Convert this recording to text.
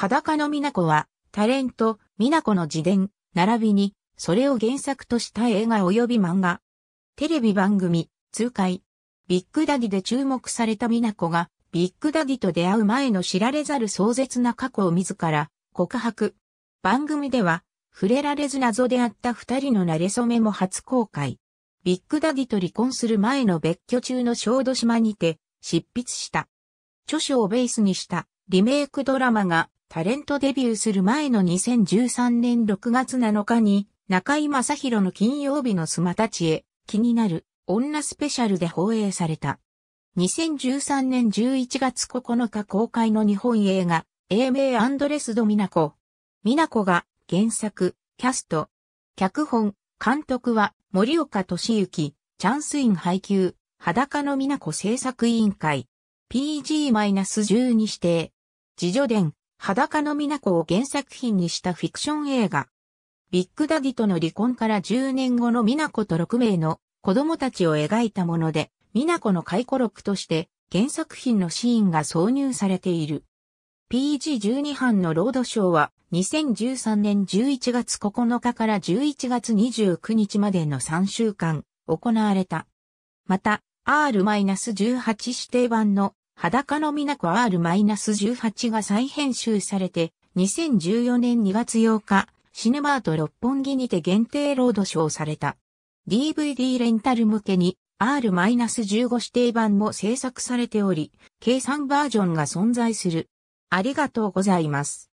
裸の美奈子は、タレント、美奈子の自伝、並びに、それを原作とした映画及び漫画。テレビ番組、通会。ビッグダディで注目された美奈子が、ビッグダディと出会う前の知られざる壮絶な過去を自ら告白。番組では、触れられず謎であった二人の馴れ初めも初公開。ビッグダディと離婚する前の別居中の小豆島にて執筆した。著書をベースにしたリメイクドラマがタレントデビューする前の2013年6月7日に、中井正宏の金曜日のスマたちへ、気になる、女スペシャルで放映された。2013年11月9日公開の日本映画、英名アンドレスド・ミナコ。ミナコが、原作、キャスト。脚本、監督は、森岡俊之、チャンスイン配給、裸のミナコ制作委員会。PG-12 指定。自助伝。裸の港を原作品にしたフィクション映画。ビッグダディとの離婚から10年後の美奈子と6名の子供たちを描いたもので、美奈子の回顧録として原作品のシーンが挿入されている。PG12 班のロードショーは2013年11月9日から11月29日までの3週間行われた。また、R-18 指定版の裸のこ R-18 が再編集されて、2014年2月8日、シネマート六本木にて限定ロードショーされた。DVD レンタル向けに R-15 指定版も制作されており、計算バージョンが存在する。ありがとうございます。